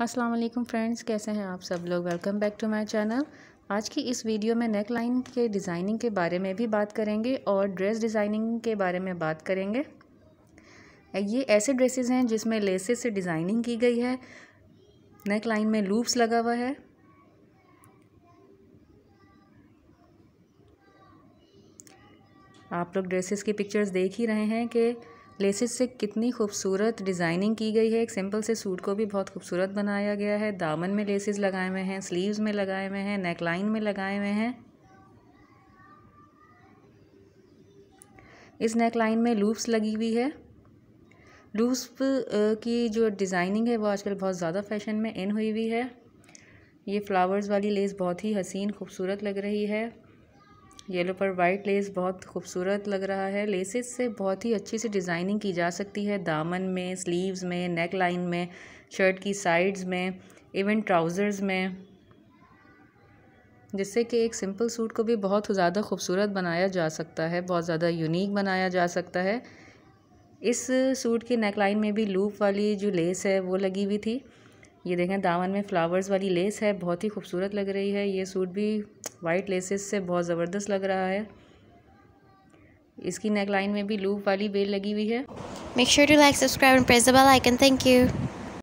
अस्सलाम वालेकुम फ्रेंड्स कैसे हैं आप सब लोग welcome back to my channel आज की इस वीडियो में नेक लाइन के डिज़ाइनिंग के बारे में भी बात करेंगे और ड्रेस डिज़ाइनिंग के बारे में बात करेंगे ये ऐसे ड्रेसेस हैं जिसमें लेसेस से डिज़ाइनिंग की गई है नेक लाइन में लूप्स लगा हुआ है आप लोग ड्रेसेस की पिक्चर्स देख ही रहे हैं कि लेसेस से कितनी खूबसूरत डिज़ाइनिंग की गई है एक सिंपल से सूट को भी बहुत खूबसूरत बनाया गया है दामन में लेसिस लगाए हुए हैं स्लीव्स में लगाए हुए हैं नेक लाइन में लगाए हुए हैं इस नेक लाइन में लूप्स लगी हुई है लूप्स की जो डिज़ाइनिंग है वो आजकल बहुत ज़्यादा फैशन में इन हुई हुई है ये फ्लावर्स वाली लेस बहुत ही हसीन खूबसूरत लग रही है येलो पर वाइट लेस बहुत खूबसूरत लग रहा है लेसेस से बहुत ही अच्छी सी डिज़ाइनिंग की जा सकती है दामन में स्लीव्स में नेक लाइन में शर्ट की साइड्स में इवन ट्राउज़र्स में जिससे कि एक सिंपल सूट को भी बहुत ज़्यादा खूबसूरत बनाया जा सकता है बहुत ज़्यादा यूनिक बनाया जा सकता है इस सूट की नेकलाइन में भी लूप वाली जो लेस है वो लगी हुई थी ये देखें दामन में फ्लावर्स वाली लेस है बहुत ही खूबसूरत लग रही है ये सूट भी वाइट लेसेस से बहुत ज़बरदस्त लग रहा है इसकी नेक लाइन में भी लूप वाली बेल लगी हुई है make sure to like subscribe and press the bell icon thank you